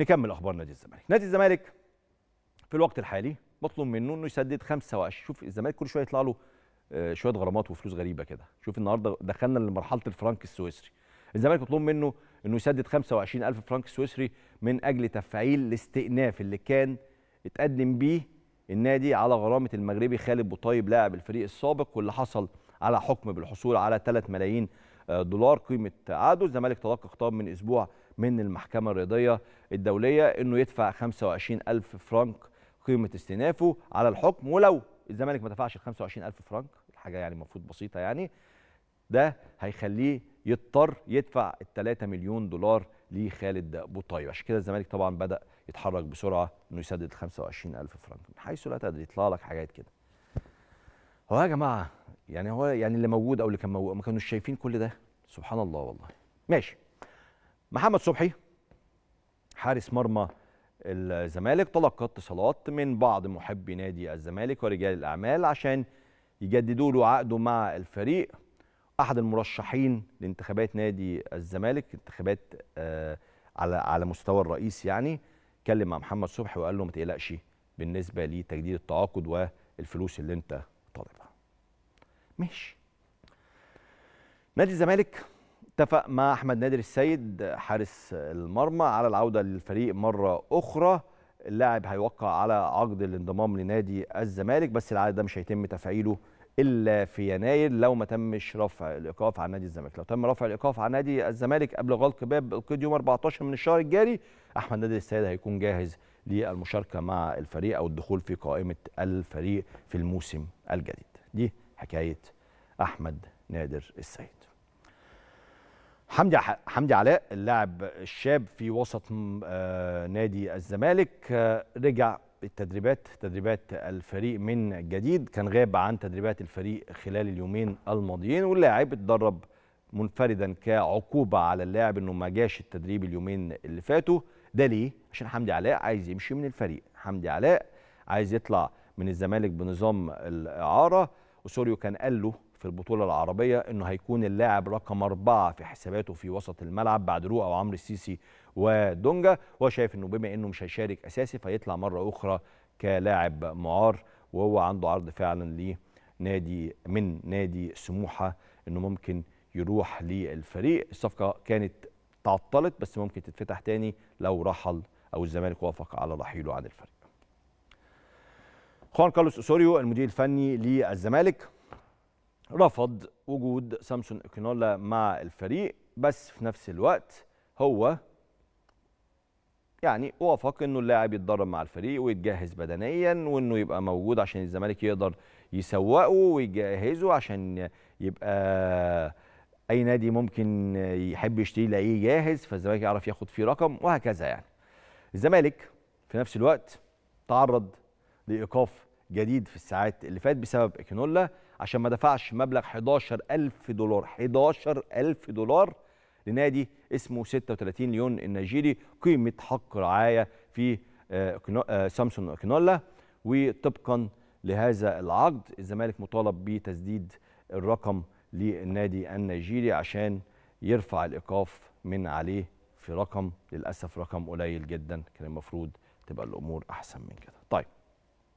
نكمل اخبار نادي الزمالك نادي الزمالك في الوقت الحالي مطلوب منه انه يسدد 25 شوف الزمالك كل شويه يطلع له آه، شويه غرامات وفلوس غريبه كده شوف النهارده دخلنا لمرحله الفرنك السويسري الزمالك مطلوب منه انه يسدد 25000 فرنك سويسري من اجل تفعيل الاستئناف اللي كان اتقدم بيه النادي على غرامه المغربي خالد بوطيب لاعب الفريق السابق واللي حصل على حكم بالحصول على 3 ملايين آه، دولار قيمه عقده الزمالك تلقى خطاب من اسبوع من المحكمة الرياضية الدولية أنه يدفع 25 ألف فرنك قيمة استئنافه على الحكم ولو الزمالك ما دفعش ال 25 ألف فرنك حاجة يعني المفروض بسيطة يعني ده هيخليه يضطر يدفع ال 3 مليون دولار لخالد بوطايب عشان كده الزمالك طبعا بدأ يتحرك بسرعة انه يسدد ال 25 ألف فرنك من حيث لا تدري يطلع لك حاجات كده هو يا جماعة يعني هو يعني اللي موجود أو اللي كان موجود ما كانوش شايفين كل ده سبحان الله والله ماشي محمد صبحي حارس مرمى الزمالك تلقى اتصالات من بعض محبي نادي الزمالك ورجال الاعمال عشان يجددوا له عقده مع الفريق احد المرشحين لانتخابات نادي الزمالك انتخابات آه، على على مستوى الرئيس يعني اتكلم مع محمد صبحي وقال له ما تقلقش بالنسبه لتجديد التعاقد والفلوس اللي انت طالبها ماشي نادي الزمالك اتفق مع احمد نادر السيد حارس المرمى على العوده للفريق مره اخرى اللاعب هيوقع على عقد الانضمام لنادي الزمالك بس العقد ده مش هيتم تفعيله الا في يناير لو ما تمش رفع الايقاف عن نادي الزمالك لو تم رفع الايقاف عن نادي الزمالك قبل غلق باب القيد يوم 14 من الشهر الجاري احمد نادر السيد هيكون جاهز للمشاركه مع الفريق او الدخول في قائمه الفريق في الموسم الجديد دي حكايه احمد نادر السيد حمدي حمدي علاء اللاعب الشاب في وسط آه، نادي الزمالك آه، رجع التدريبات تدريبات الفريق من جديد كان غاب عن تدريبات الفريق خلال اليومين الماضيين واللاعب اتدرب منفردا كعقوبه على اللاعب انه ما جاش التدريب اليومين اللي فاتوا ده ليه عشان حمدي علاء عايز يمشي من الفريق حمدي علاء عايز يطلع من الزمالك بنظام الاعاره وسوريو كان قال له في البطولة العربية أنه هيكون اللاعب رقم أربعة في حساباته في وسط الملعب بعد رو أو عمرو السيسي ودونجا وهو شايف أنه بما أنه مش هيشارك أساسي فيطلع مرة أخرى كلاعب معار وهو عنده عرض فعلا لنادي من نادي سموحة أنه ممكن يروح للفريق الصفقة كانت تعطلت بس ممكن تتفتح تاني لو رحل أو الزمالك وافق على رحيله عن الفريق خوان كارلوس اسوريو المدير الفني للزمالك رفض وجود سامسون اكينولا مع الفريق بس في نفس الوقت هو يعني وافق انه اللاعب يتدرب مع الفريق ويتجهز بدنيا وانه يبقى موجود عشان الزمالك يقدر يسوقه ويجهزه عشان يبقى اي نادي ممكن يحب يشتريه يلاقيه جاهز فالزمالك يعرف ياخد فيه رقم وهكذا يعني الزمالك في نفس الوقت تعرض لايقاف جديد في الساعات اللي فاتت بسبب اكينولا عشان ما دفعش مبلغ 11000 دولار 11000 دولار لنادي اسمه 36 ليون النيجيري قيمه حق رعايه في آه، آه، سامسون اكينولا وطبقا لهذا العقد الزمالك مطالب بتسديد الرقم للنادي النيجيري عشان يرفع الايقاف من عليه في رقم للاسف رقم قليل جدا كان المفروض تبقى الامور احسن من كده طيب